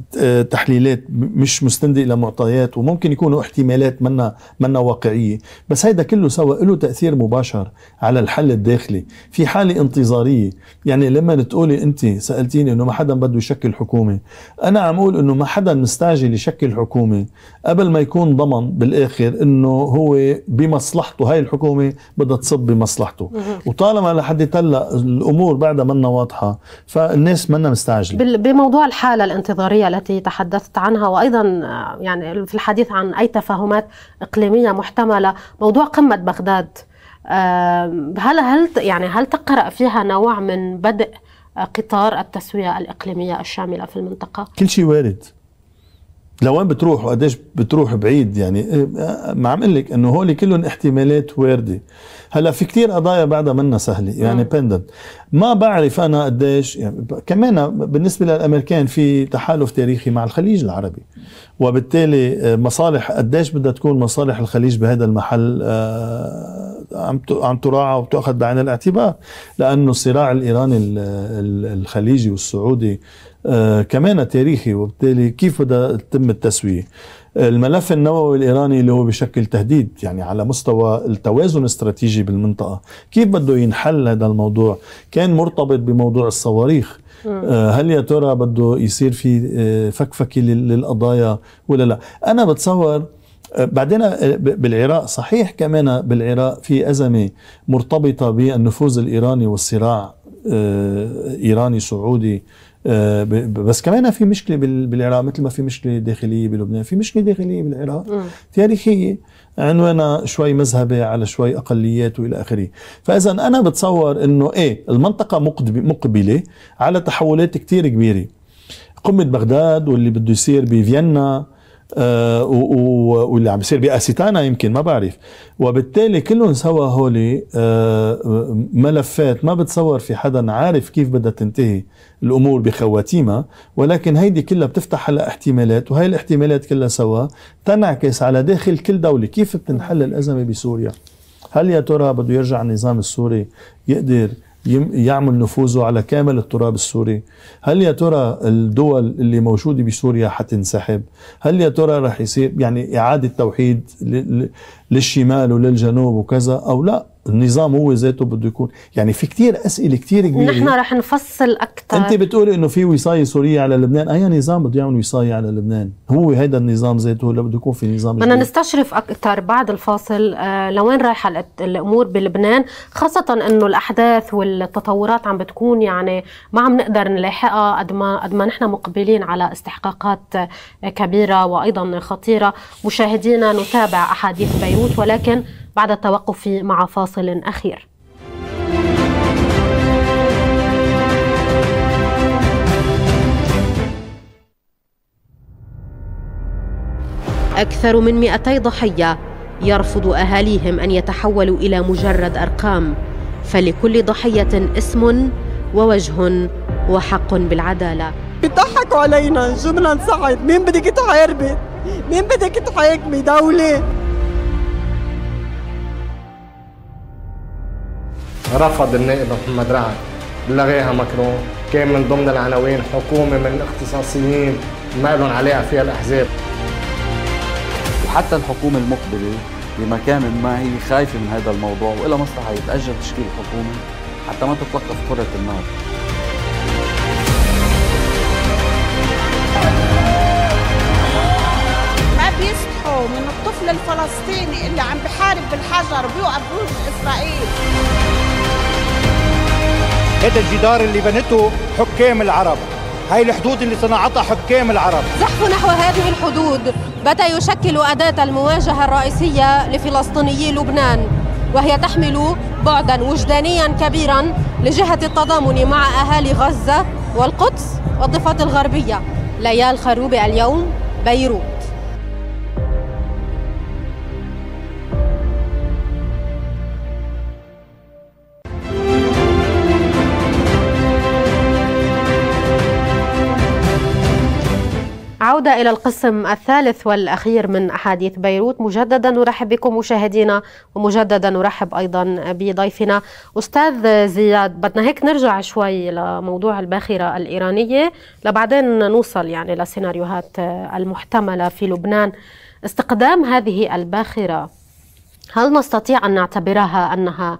تحليلات مش مستنده الى معطيات وممكن يكونوا احتمالات منا منا واقعيه بس هيدا كله سوا له تاثير مباشر على الحل الداخلي في حاله انتظاريه يعني لما تقولي انت سالتيني انه ما حدا بده يشكل حكومه انا عم اقول انه ما حدا مستعجل يشكل حكومه قبل ما يكون ضمن بالاخر انه هو بما بمصلحته هاي الحكومة بدها تصب بمصلحته وطالما لحد هلا الأمور بعدها منا واضحة فالناس منا مستعجلة بموضوع الحالة الانتظارية التي تحدثت عنها وأيضا آه، يعني في الحديث عن أي تفاهمات إقليمية محتملة موضوع قمة بغداد آه، هل هل يعني هل تقرأ فيها نوع من بدء آه، قطار التسوية الإقليمية الشاملة في المنطقة؟ كل شيء وارد لوين بتروح وقديش بتروح بعيد يعني إيه، ما عم اقول لك انه هول كلهم احتمالات وارده هلا في كتير قضايا بعدها منا سهله يعني بندنت نعم. ما بعرف انا قديش يعني كمان بالنسبه للامريكان في تحالف تاريخي مع الخليج العربي وبالتالي آه، مصالح قديش بدها تكون مصالح الخليج بهذا المحل آه، عم عم تراعى وتاخذ بعين الاعتبار لانه الصراع الايراني الخليجي والسعودي آه، كمان تاريخي وبالتالي كيف بدها تتم التسويه الملف النووي الايراني اللي هو بشكل تهديد يعني على مستوى التوازن الاستراتيجي بالمنطقه كيف بده ينحل هذا الموضوع كان مرتبط بموضوع الصواريخ آه، هل يا ترى بده يصير في آه، فكفكه للقضايا ولا لا انا بتصور بعدين بالعراق صحيح كمان بالعراق في ازمه مرتبطه بالنفوذ الايراني والصراع ايراني سعودي آه، بس كمان في مشكله بالعراق مثل ما في مشكله داخليه بلبنان في مشكله داخليه بالعراق تاريخيه عنوانها شوي مذهبي على شوي اقليات والى اخره فاذا انا بتصور انه ايه المنطقه مقبله على تحولات كثير كبيره قمه بغداد واللي بده يصير بفيينا آه، واللي عم بيصير باسيتانا يمكن ما بعرف وبالتالي كلهم سوا هولي آه، ملفات ما بتصور في حدا عارف كيف بدها تنتهي الامور بخواتيمها ولكن هيدي كلها بتفتح هلا احتمالات وهي الاحتمالات كلها سوا تنعكس على داخل كل دوله كيف بتنحل الازمه بسوريا هل يا ترى بده يرجع النظام السوري يقدر يعمل نفوذه على كامل التراب السوري هل يا ترى الدول اللي موجودة بسوريا حتنسحب هل يا ترى رح يصير يعني إعادة توحيد للشمال وللجنوب وكذا أو لا النظام هو ذاته بده يكون يعني في كتير اسئله كتير كبيره نحن رح نفصل اكثر انت بتقولي انه في وصايه سوريه على لبنان اي نظام بده يعمل وصايه على لبنان هو هذا النظام ذاته ولا بده يكون في نظام بدنا نستشرف اكثر بعد الفاصل آه لوين رايحه الامور بلبنان خاصه انه الاحداث والتطورات عم بتكون يعني ما عم نقدر نلاحقها قد ما قد ما نحن مقبلين على استحقاقات آه، كبيره وايضا خطيره مشاهدينا نتابع احاديث بيروت ولكن بعد التوقف مع فاصل أخير أكثر من 200 ضحية يرفض أهاليهم أن يتحولوا إلى مجرد أرقام فلكل ضحية اسم ووجه وحق بالعدالة بتضحكوا علينا جبنا نصعد مين بدك تحاربي مين بدك تحاكمي دولة رفض النائب محمد رعد لغاها مكرون كان من ضمن العناوين حكومة من الاختصاصيين ما لهم علاقة فيها الأحزاب وحتى الحكومة المقبلة بمكان ما هي خايفة من هذا الموضوع وإلى مصلحة يتأجل تشكيل الحكومة حتى ما تتوقف كرة النار ما من الطفل الفلسطيني اللي عم بحارب بالحجر بيوقف بوجه إسرائيل هذا الجدار اللي بنته حكام العرب هاي الحدود اللي صنعتها حكام العرب زحف نحو هذه الحدود بدا يشكل أداة المواجهة الرئيسية لفلسطيني لبنان وهي تحمل بعدا وجدانيا كبيرا لجهة التضامن مع أهالي غزة والقدس والضفة الغربية ليال خروبي اليوم بيروت العودة إلى القسم الثالث والأخير من أحاديث بيروت مجددا نرحب بكم مشاهدينا ومجددا نرحب أيضا بضيفنا أستاذ زياد بدنا هيك نرجع شوي لموضوع الباخرة الإيرانية لبعدين نوصل يعني لسيناريوهات المحتملة في لبنان استقدام هذه الباخرة هل نستطيع أن نعتبرها أنها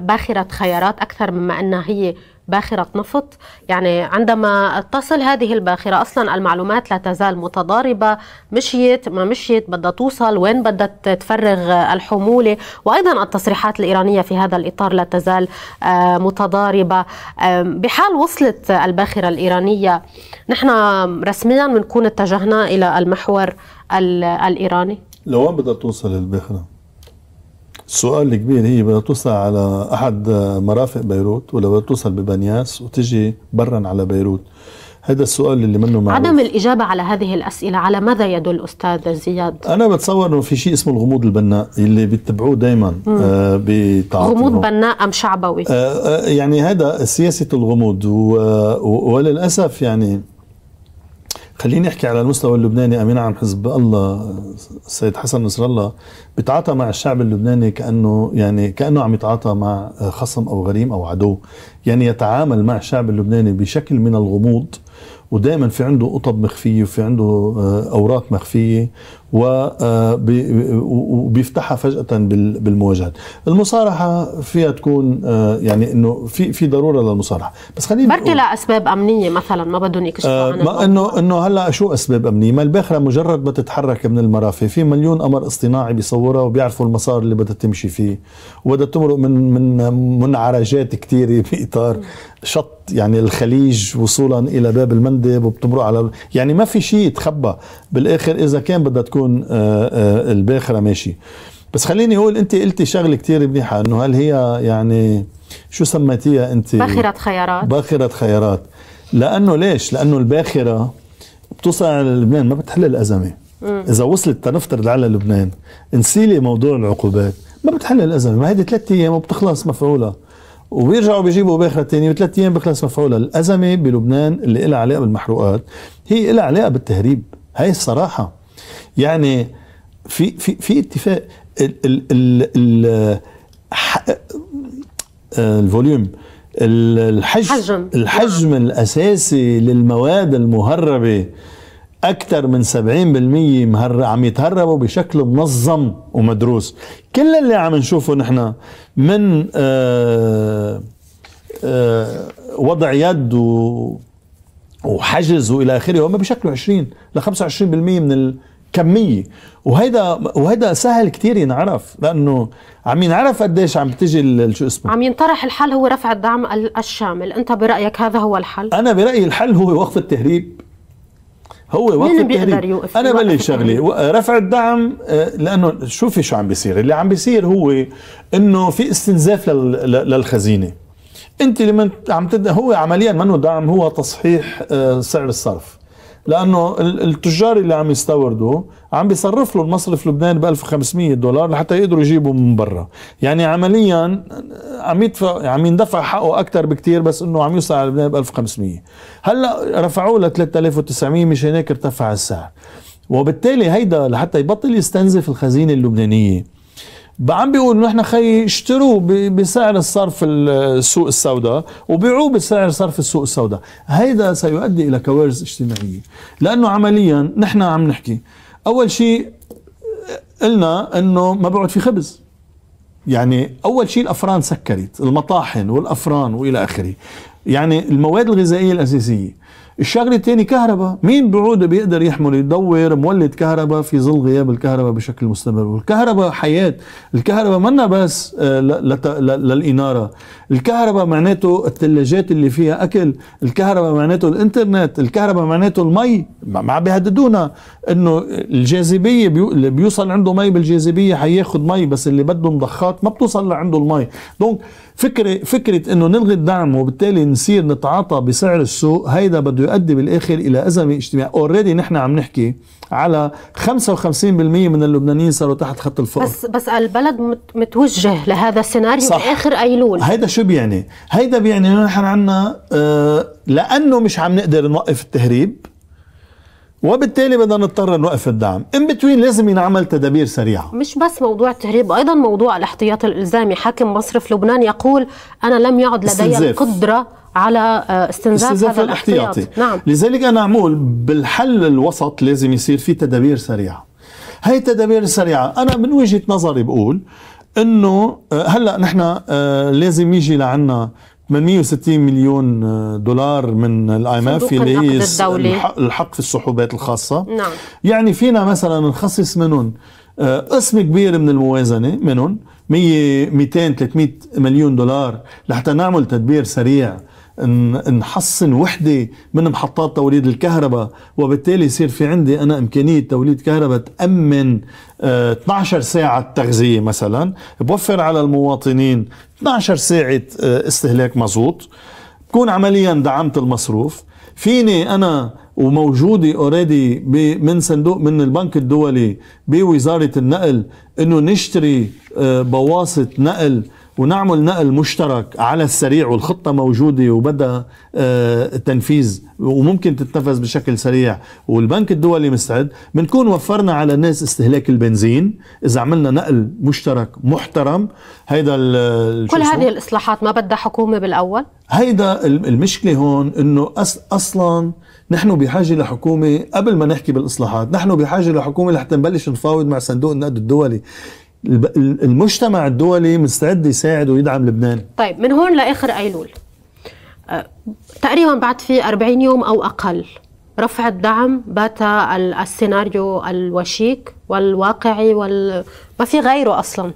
باخرة خيارات أكثر مما أنها هي باخرة نفط يعني عندما تصل هذه الباخرة أصلا المعلومات لا تزال متضاربة مشيت ما مشيت بدها توصل وين بدها تفرغ الحمولة وأيضا التصريحات الإيرانية في هذا الإطار لا تزال آه، متضاربة بحال وصلت الباخرة الإيرانية نحن رسميا بنكون اتجهنا إلى المحور الإيراني لوين بدها توصل الباخرة؟ السؤال الكبير هي بدها توصل على احد مرافق بيروت ولا بدها توصل ببنياس وتجي برا على بيروت هذا السؤال اللي منه معروف عدم الإجابة على هذه الأسئلة على ماذا يدل أستاذ زياد؟ أنا بتصور أنه في شيء اسمه الغموض البناء اللي بيتبعوه دائما آه غموض بناء أم شعبوي؟ آه, آه، يعني هذا سياسة الغموض آه، وللأسف يعني خليني احكي على المستوى اللبناني امين عام حزب الله السيد حسن نصر الله بيتعاطى مع الشعب اللبناني كانه يعني كانه عم يتعاطى مع خصم او غريم او عدو يعني يتعامل مع الشعب اللبناني بشكل من الغموض ودائما في عنده قطب مخفيه وفي عنده آه، اوراق مخفيه وبيفتحها آه، فجأة بالمواجهات المصارحة فيها تكون آه، يعني انه في في ضرورة للمصارحة بس خلينا بركي لأسباب أمنية مثلا ما بدهم يكشفوا آه عن ما انه انه هلا شو أسباب أمنية ما الباخرة مجرد ما تتحرك من المرافق في مليون قمر اصطناعي بيصورها وبيعرفوا المسار اللي بدها تمشي فيه وبدها تمرق من من منعرجات كثيرة بإطار شط يعني الخليج وصولا الى باب المندب وبتمرق على يعني ما في شيء يتخبى بالاخر اذا كان بدها تكون آه، آه، الباخره ماشي بس خليني اقول انت قلتي شغله كثير منيحه انه هل هي يعني شو سميتيها انت باخره خيارات باخره خيارات لانه ليش لانه الباخره بتوصل على لبنان ما بتحل الازمه مم. اذا وصلت تنفترض على لبنان انسيلي موضوع العقوبات ما بتحل الازمه ما هيدي ثلاث ايام وبتخلص مفعوله وبيرجعوا بيجيبوا باخره ثانيه وثلاث ايام بخلص مفعولها، الازمه بلبنان اللي لها علاقه بالمحروقات هي لها علاقه بالتهريب، هي الصراحه يعني في في في اتفاق ال ال ال ال الفوليوم الحجم الحجم الاساسي للمواد المهربه أكثر من 70% عم يتهربوا بشكل منظم ومدروس كل اللي عم نشوفه نحن من آآ آه، آآ آه، وضع يد و وحجز والى اخره هم بشكل 20 ل 25% من الكميه وهيدا وهيدا سهل كثير ينعرف لانه عم ينعرف قديش عم بتجي شو اسمه عم ينطرح الحل هو رفع الدعم الشامل انت برايك هذا هو الحل انا برايي الحل هو وقف التهريب هو وقف التهديد انا بلي شغلي شغله رفع الدعم آه، لانه شوفي شو عم بيصير اللي عم بيصير هو انه في استنزاف للخزينه انت لما عم تد... هو عمليا منه دعم هو تصحيح آه، سعر الصرف لانه التجار اللي عم يستوردوا عم بيصرف له المصرف لبناني ب 1500 دولار لحتى يقدروا يجيبوا من برا يعني عمليا عم يدفع عم يندفع حقه اكثر بكثير بس انه عم يوصل على لبنان ب 1500 هلا رفعوه ل 3900 مشان هيك ارتفع السعر وبالتالي هيدا لحتى يبطل يستنزف الخزينه اللبنانيه عم بيقولوا نحن خي اشتروه بسعر الصرف السوق السوداء وبيعوه بسعر صرف السوق السوداء هيدا سيؤدي الى كوارث اجتماعيه لانه عمليا نحن عم نحكي اول شيء قلنا انه ما بيقعد في خبز يعني اول شيء الافران سكرت المطاحن والافران والى اخره يعني المواد الغذائيه الاساسيه الشغله الثانيه كهرباء مين بعوده بيقدر يحمل يدور مولد كهرباء في ظل غياب الكهرباء بشكل مستمر والكهرباء حياه الكهرباء منا بس آه، للاناره الكهرباء معناته الثلاجات اللي فيها اكل الكهرباء معناته الانترنت الكهرباء معناته المي ما بيهددونا انه الجاذبيه بيو... اللي بيوصل عنده مي بالجاذبيه حياخذ مي بس اللي بده مضخات ما بتوصل لعنده المي دونك فكرة فكرة انه نلغي الدعم وبالتالي نصير نتعاطى بسعر السوق هيدا بده يؤدي بالاخر الى ازمة اجتماعية، اوريدي نحن عم نحكي على 55% من اللبنانيين صاروا تحت خط الفقر بس بس البلد متوجه لهذا السيناريو صح. باخر ايلول هيدا شو بيعني؟ هيدا بيعني انه نحن عندنا آه لانه مش عم نقدر نوقف التهريب وبالتالي بدنا نضطر نوقف الدعم ان بتوين لازم ينعمل تدابير سريعه مش بس موضوع التهريب ايضا موضوع الاحتياط الالزامي حاكم مصرف لبنان يقول انا لم يعد لدي القدره على آه، استنزاف, استنزاف هذا الاحتياط الاحتياطي. نعم. لذلك انا اقول بالحل الوسط لازم يصير في تدابير سريعه هاي التدابير السريعه انا من وجهه نظري بقول انه آه، هلا نحن آه، لازم يجي لعنا 860 مليون دولار من الاي ام اف اللي هي الحق في السحوبات الخاصه نعم. يعني فينا مثلا نخصص منهم آه، قسم كبير من الموازنه منهم 100 200 300 مليون دولار لحتى نعمل تدبير سريع نحصن وحده من محطات توليد الكهرباء وبالتالي يصير في عندي انا امكانيه توليد كهرباء تامن 12 آه، ساعه تغذيه مثلا بوفر على المواطنين 12 ساعه آه، استهلاك مزوط بكون عمليا دعمت المصروف فيني انا وموجوده اوريدي من صندوق من البنك الدولي بوزاره النقل انه نشتري آه، بواسط نقل ونعمل نقل مشترك على السريع والخطة موجودة وبدأ آه، التنفيذ وممكن تتنفذ بشكل سريع والبنك الدولي مستعد بنكون وفرنا على الناس استهلاك البنزين إذا عملنا نقل مشترك محترم هيدا كل هذه الإصلاحات ما بدها حكومة بالأول؟ هيدا المشكلة هون إنه أص أصلاً نحن بحاجة لحكومة قبل ما نحكي بالإصلاحات نحن بحاجة لحكومة لحتى نبلش نفاوض مع صندوق النقد الدولي المجتمع الدولي مستعد يساعد ويدعم لبنان طيب من هون لاخر ايلول أه، تقريبا بعد في 40 يوم او اقل رفع الدعم بات السيناريو الوشيك والواقعي وال... ما في غيره اصلا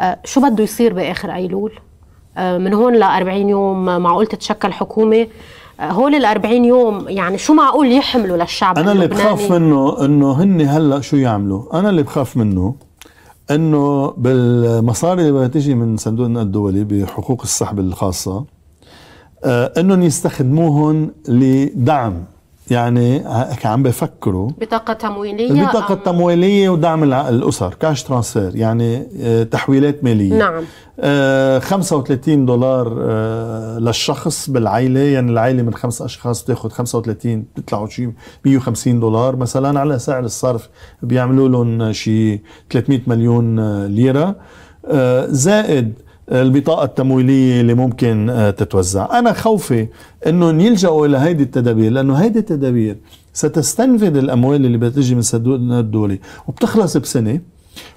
أه، شو بده يصير باخر ايلول أه، من هون ل 40 يوم معقول تتشكل حكومه هول ال 40 يوم يعني شو معقول يحملوا للشعب انا اللي بخاف منه انه هن هلا شو يعملوا انا اللي بخاف منه انه بالمصاري اللي بدها من صندوق النقد الدولي بحقوق السحب الخاصه آه، انهم يستخدموهم لدعم يعني عم بفكروا بطاقة تمويلية بطاقة تمويلية ودعم الأسر كاش ترانسفير يعني آه، تحويلات مالية نعم 35 آه، دولار آه، للشخص بالعيلة يعني العيلة من خمس أشخاص بتاخذ 35 بتطلعوا شيء 150 دولار مثلا على سعر الصرف بيعملوا لهم شيء 300 مليون ليرة زائد البطاقة التمويلية اللي ممكن آه، تتوزع أنا خوفي أنهم يلجأوا إلى هيدي التدابير لأنه هيدي التدابير ستستنفذ الأموال اللي بتجي من النقد الدولي وبتخلص بسنة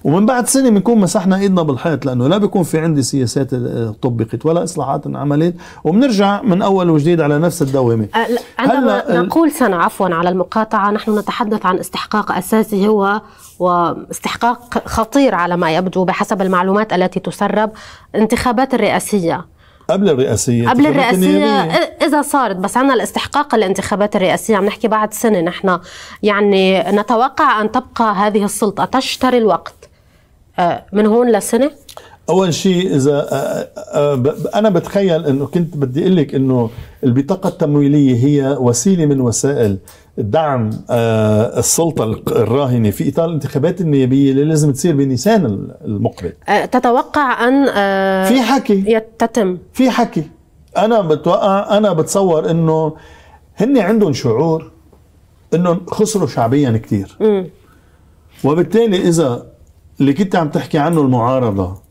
ومن بعد سنه بنكون مسحنا ايدنا بالحيط لانه لا بيكون في عندي سياسات آه، طبقت ولا اصلاحات انعملت وبنرجع من اول وجديد على نفس الدوامه آه، عندما نقول سنه عفوا على المقاطعه نحن نتحدث عن استحقاق اساسي هو واستحقاق خطير على ما يبدو بحسب المعلومات التي تسرب انتخابات الرئاسيه قبل الرئاسية قبل الرئاسية إذا صارت بس عنا الاستحقاق الانتخابات الرئاسية عم نحكي بعد سنة نحن يعني نتوقع أن تبقى هذه السلطة تشتري الوقت آه، من هون لسنة اول شيء اذا آه، آه، انا بتخيل انه كنت بدي اقول لك انه البطاقه التمويليه هي وسيله من وسائل دعم آه، السلطة الراهنة في إطار الانتخابات النيابية اللي لازم تصير بنيسان المقبل آه، تتوقع أن آه، في حكي تتم في حكي أنا بتوقع أنا بتصور إنه هن عندهم شعور أنه خسروا شعبيا كثير وبالتالي إذا اللي كنت عم تحكي عنه المعارضة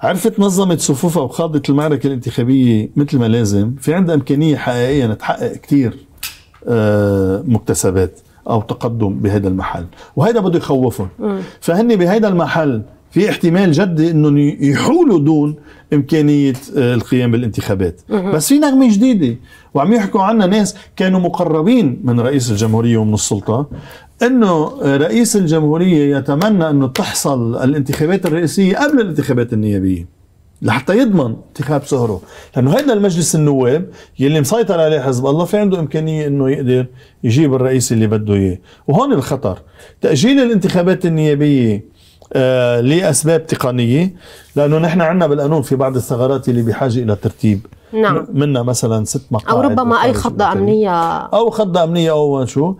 عرفت نظمت صفوفها وخاضت المعركة الانتخابية مثل ما لازم في عندها إمكانية حقيقية نتحقق كثير آه، مكتسبات او تقدم بهذا المحل وهذا بده يخوفهم فهن بهذا المحل في احتمال جدي انهم يحولوا دون امكانيه آه، القيام بالانتخابات بس في نغمه جديده وعم يحكوا عنها ناس كانوا مقربين من رئيس الجمهوريه ومن السلطه انه رئيس الجمهوريه يتمنى انه تحصل الانتخابات الرئاسيه قبل الانتخابات النيابيه لحتى يضمن انتخاب سهره لانه هيدا المجلس النواب يلي مسيطر عليه حزب الله في عنده امكانيه انه يقدر يجيب الرئيس اللي بده اياه وهون الخطر تاجيل الانتخابات النيابيه آه لاسباب تقنيه لانه نحن عندنا بالقانون في بعض الثغرات اللي بحاجه الى ترتيب نعم منها مثلا ست مقاعد او ربما اي خضه امنيه او خضه امنيه او شو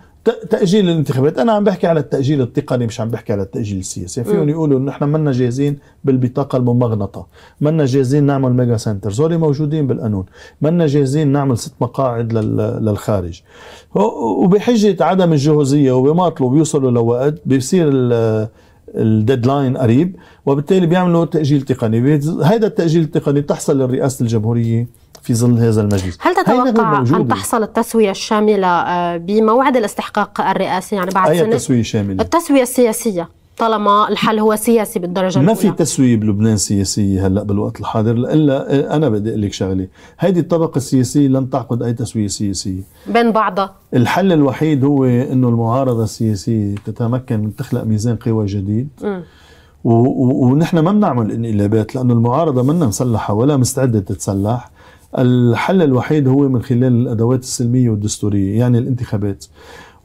تاجيل الانتخابات انا عم بحكي على التاجيل التقني مش عم بحكي على التاجيل السياسي يعني فيهم يقولوا انه احنا منا جاهزين بالبطاقه الممغنطه منا جاهزين نعمل ميجا سنترز هول موجودين بالقانون منا جاهزين نعمل ست مقاعد للخارج وبحجه عدم الجهوزيه وبيماطلوا بيوصلوا لوقت بيصير الديدلاين قريب وبالتالي بيعملوا تاجيل تقني هذا التاجيل التقني تحصل للرئاسه الجمهوريه في ظل هذا المجلس هل تتوقع أن تحصل التسوية الشاملة آه، بموعد الاستحقاق الرئاسي يعني بعد أي سنة التسوية الشاملة التسوية السياسية طالما الحل هو سياسي بالدرجه الاولى ما في تسويه بلبنان سياسيه هلا بالوقت الحاضر الا انا بدي اقول لك شغله، هيدي الطبقه السياسيه لن تعقد اي تسويه سياسيه بين بعضها الحل الوحيد هو انه المعارضه السياسيه تتمكن من تخلق ميزان قوى جديد م. ونحن ما بنعمل انقلابات لانه المعارضه منا مسلحه ولا مستعده تتسلح الحل الوحيد هو من خلال الادوات السلميه والدستوريه يعني الانتخابات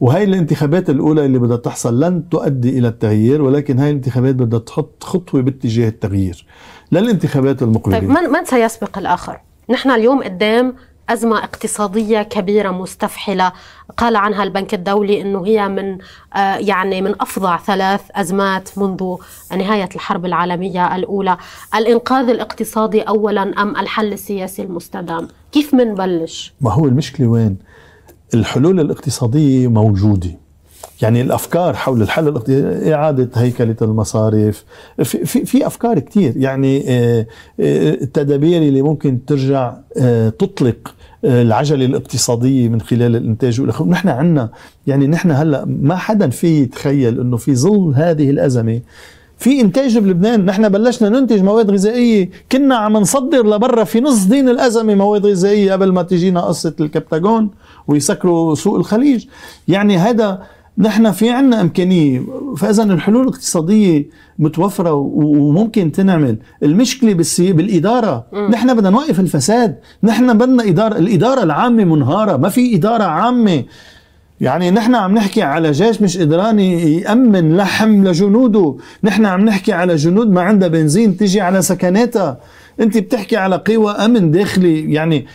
وهي الانتخابات الأولى اللي بدها تحصل لن تؤدي إلى التغيير ولكن هاي الانتخابات بدها تحط خطوة باتجاه التغيير للانتخابات المقبلة طيب من, من سيسبق الآخر؟ نحن اليوم قدام أزمة اقتصادية كبيرة مستفحلة قال عنها البنك الدولي أنه هي من آه، يعني من أفظع ثلاث أزمات منذ نهاية الحرب العالمية الأولى الإنقاذ الاقتصادي أولا أم الحل السياسي المستدام كيف منبلش؟ ما هو المشكلة وين؟ الحلول الاقتصادية موجودة يعني الافكار حول الحل الاقتصادي اعاده هيكله المصارف في في, في افكار كثير يعني آه، آه، التدابير اللي ممكن ترجع آه، تطلق العجله الاقتصاديه من خلال الانتاج والاخر نحن عندنا يعني نحن هلا ما حدا في يتخيل انه في ظل هذه الازمه في انتاج بلبنان نحن بلشنا ننتج مواد غذائيه كنا عم نصدر لبرا في نص دين الازمه مواد غذائيه قبل ما تجينا قصه الكبتاجون ويسكروا سوق الخليج يعني هذا نحن في عنا امكانيه فاذا الحلول الاقتصاديه متوفره وممكن تنعمل المشكله بالسي... بالاداره نحن بدنا نوقف الفساد نحن بدنا اداره الاداره العامه منهاره ما في اداره عامه يعني نحن عم نحكي على جيش مش قدران يأمن لحم لجنوده نحن عم نحكي على جنود ما عندها بنزين تيجي على سكناتها انت بتحكي على قوى امن داخلي يعني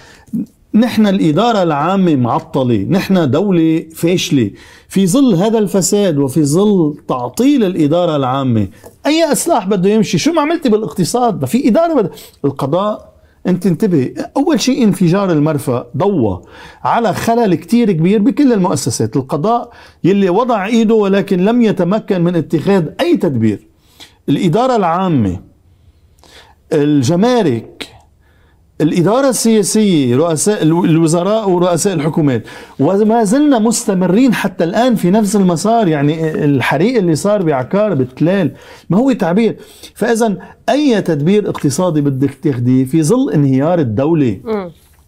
نحن الإدارة العامة معطلة نحن دولة فاشلة في ظل هذا الفساد وفي ظل تعطيل الإدارة العامة أي أسلاح بده يمشي شو ما عملتي بالاقتصاد ما في إدارة بده القضاء انت انتبه اول شيء انفجار المرفأ ضوى على خلل كتير كبير بكل المؤسسات القضاء يلي وضع ايده ولكن لم يتمكن من اتخاذ اي تدبير الادارة العامة الجمارك الإدارة السياسية رؤساء الوزراء ورؤساء الحكومات وما زلنا مستمرين حتى الآن في نفس المسار يعني الحريق اللي صار بعكار بتلال ما هو تعبير فإذا أي تدبير اقتصادي بدك تاخذيه في ظل انهيار الدولة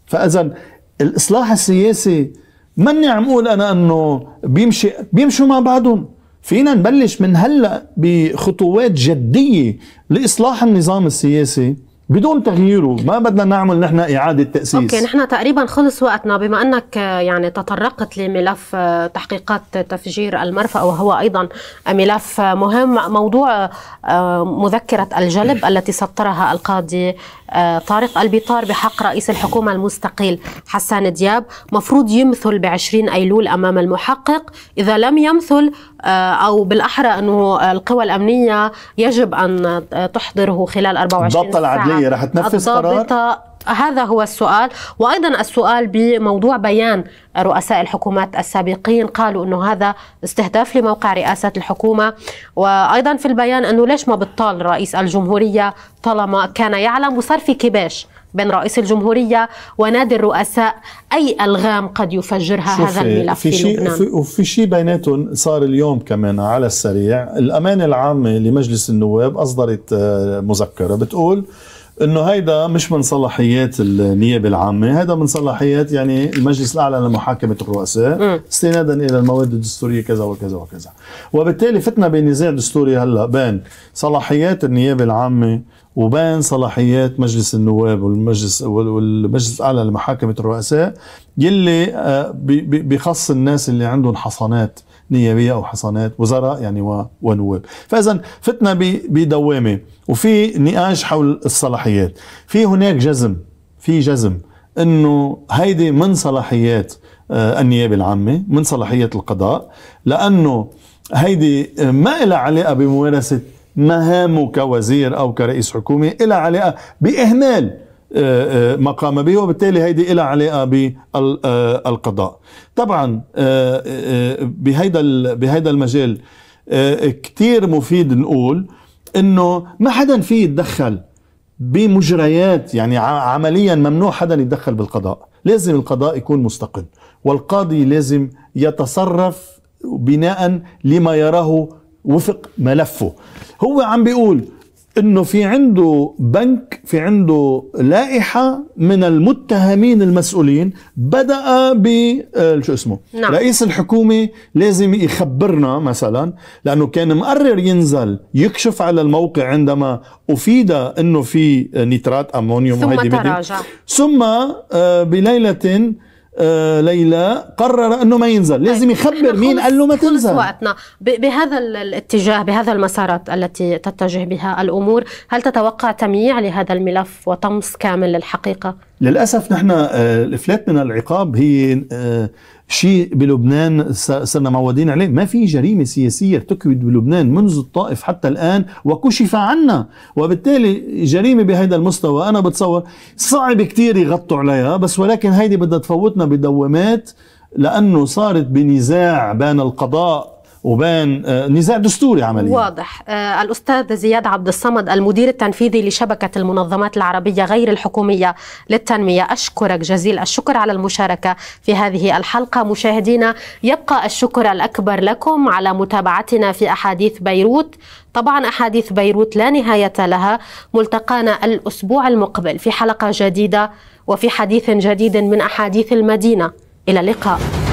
فإذا الإصلاح السياسي ماني عم أقول أنا أنه بيمشي بيمشوا مع بعضهم فينا نبلش من هلأ بخطوات جدية لإصلاح النظام السياسي بدون تغييره ما بدنا نعمل نحن اعاده تاسيس اوكي نحن تقريبا خلص وقتنا بما انك يعني تطرقت لملف آه، تحقيقات تفجير المرفأ وهو ايضا ملف مهم موضوع آه، مذكره الجلب التي سطرها القاضي آه، طارق البيطار بحق رئيس الحكومة المستقيل حسان دياب مفروض يمثل ب 20 أيلول أمام المحقق إذا لم يمثل آه، أو بالأحرى أنه القوى الأمنية يجب أن آه، تحضره خلال 24 ساعة الضبطة العدلية رح تنفذ قرار هذا هو السؤال وايضا السؤال بموضوع بيان رؤساء الحكومات السابقين قالوا انه هذا استهداف لموقع رئاسه الحكومه وايضا في البيان انه ليش ما بتطال رئيس الجمهوريه طالما كان يعلم وصار في كباش بين رئيس الجمهورية ونادي الرؤساء أي ألغام قد يفجرها هذا الملف في, في شيء لبنان في وفي شيء بيناتهم صار اليوم كمان على السريع الأمانة العامة لمجلس النواب أصدرت آه، مذكرة بتقول انه هيدا مش من صلاحيات النيابه العامه، هيدا من صلاحيات يعني المجلس الاعلى لمحاكمه الرؤساء استنادا الى المواد الدستوريه كذا وكذا وكذا. وبالتالي فتنا بنزاع دستوري هلا بين صلاحيات النيابه العامه وبين صلاحيات مجلس النواب والمجلس والمجلس الاعلى لمحاكمه الرؤساء يلي آه، بخص الناس اللي عندهم حصانات نيابيه او حصانات وزراء يعني ونواب فاذا فتنا بدوامه وفي نقاش حول الصلاحيات في هناك جزم في جزم انه هيدي من صلاحيات آه، النيابه العامه من صلاحيات القضاء لانه هيدي ما لها علاقه بممارسه مهامه كوزير او كرئيس حكومه لها علاقه باهمال ما قام به وبالتالي هيدي إلى علاقه بالقضاء آه، طبعا آه، آه، بهيدا بهيدا المجال كتير مفيد نقول انه ما حدا فيه يتدخل بمجريات يعني عمليا ممنوع حدا يتدخل بالقضاء لازم القضاء يكون مستقل والقاضي لازم يتصرف بناء لما يراه وفق ملفه هو عم بيقول انه في عنده بنك في عنده لائحه من المتهمين المسؤولين بدا ب آه، شو اسمه نعم. رئيس الحكومه لازم يخبرنا مثلا لانه كان مقرر ينزل يكشف على الموقع عندما افيد انه في نيترات امونيوم ثم تراجع ثم آه، بليله آه، ليلى قرر انه ما ينزل طيب، لازم يخبر مين قال له ما تنزل وقتنا بهذا الاتجاه بهذا المسارات التي تتجه بها الامور هل تتوقع تمييع لهذا الملف وطمس كامل للحقيقه للاسف نحن آه، الافلات من العقاب هي آه، شيء بلبنان صرنا معودين عليه ما في جريمه سياسيه ارتكبت بلبنان منذ الطائف حتى الان وكشف عنا وبالتالي جريمه بهذا المستوى انا بتصور صعب كثير يغطوا عليها بس ولكن هيدي بدها تفوتنا بدوامات لانه صارت بنزاع بين القضاء وبين آه، نزاع دستوري عمليا واضح آه، الأستاذ زياد عبد الصمد المدير التنفيذي لشبكة المنظمات العربية غير الحكومية للتنمية أشكرك جزيل الشكر على المشاركة في هذه الحلقة مشاهدينا يبقى الشكر الأكبر لكم على متابعتنا في أحاديث بيروت طبعا أحاديث بيروت لا نهاية لها ملتقانا الأسبوع المقبل في حلقة جديدة وفي حديث جديد من أحاديث المدينة إلى اللقاء